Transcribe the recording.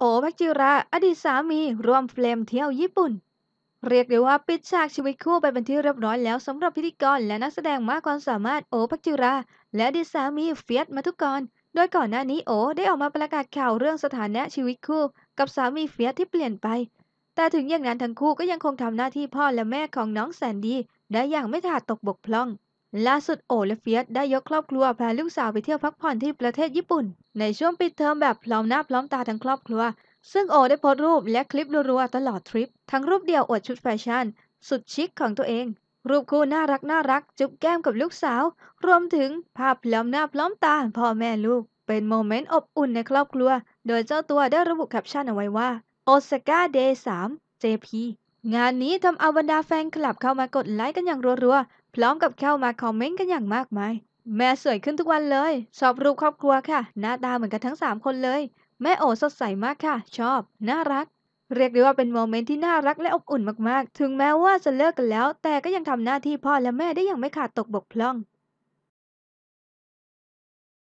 โอวัจิระอดีตสามีร่วมเฟรมเที่ยวญี่ปุ่น เรียกได้ว่า ปิดฉากชีวิตคู่ไปเป็นที่เรียบร้อยแล้วสำหรับพิธีกร และนักแสดงมากความสามารถโอภักจิรา และอดีตสามีเฟียสมาทุกกร โดยก่อนหน้านี้โอได้ออกมาประกาศข่าวเรื่องสถานะชีวิตคู่ กับสามีเฟียสที่เปลี่ยนไป แต่ถึงอย่างนั้นทั้งคู่ก็ยังคงทำหน้าที่พ่อและแม่ของน้องแสนดี ได้อย่างไม่ขาดตกบกพร่องล่าสุดโอและเฟียสได้ยกครอบครัวพาลูกสาวไปเที่ยวพักผ่อนที่ประเทศญี่ปุ่น ในช่วงปิดเทอมแบบพร้อมหน้าพร้อมตาทั้งครอบครัว ซึ่งโอได้โพสต์รูปและคลิปรัวๆ ตลอดทริป ทั้งรูปเดี่ยวอวดชุดแฟชั่น สุดชิคของตัวเอง รูปคู่น่ารักน่ารักจุ๊บแก้มกับลูกสาว รวมถึงภาพพร้อมหน้าพร้อมตาพ่อแม่ลูก เป็นโมเมนต์อบอุ่นในครอบครัวโดยเจ้าตัวได้ระบุแคปชั่นเอาไว้ว่าโอซาก้าเดย์สาม JP งานนี้ทำเอาบรรดาแฟนคลับเข้ามากดไลค์กันอย่างรัวๆพร้อมกับเข้ามา คอมเมนต์กันอย่างมากมาย แม่สวยขึ้นทุกวันเลยชอบรูปครอบครัวค่ะ หน้าตาเหมือนกันทั้ง 3 คนเลย แม่โอสดใสมากค่ะ ชอบ น่ารัก เรียกได้ว่าเป็นโมเมนต์ที่น่ารักและอบอุ่นมากๆ ถึงแม้ว่าจะเลิกกันแล้ว แต่ก็ยังทำหน้าที่พ่อและแม่ได้อย่างไม่ขาดตกบกพร่อง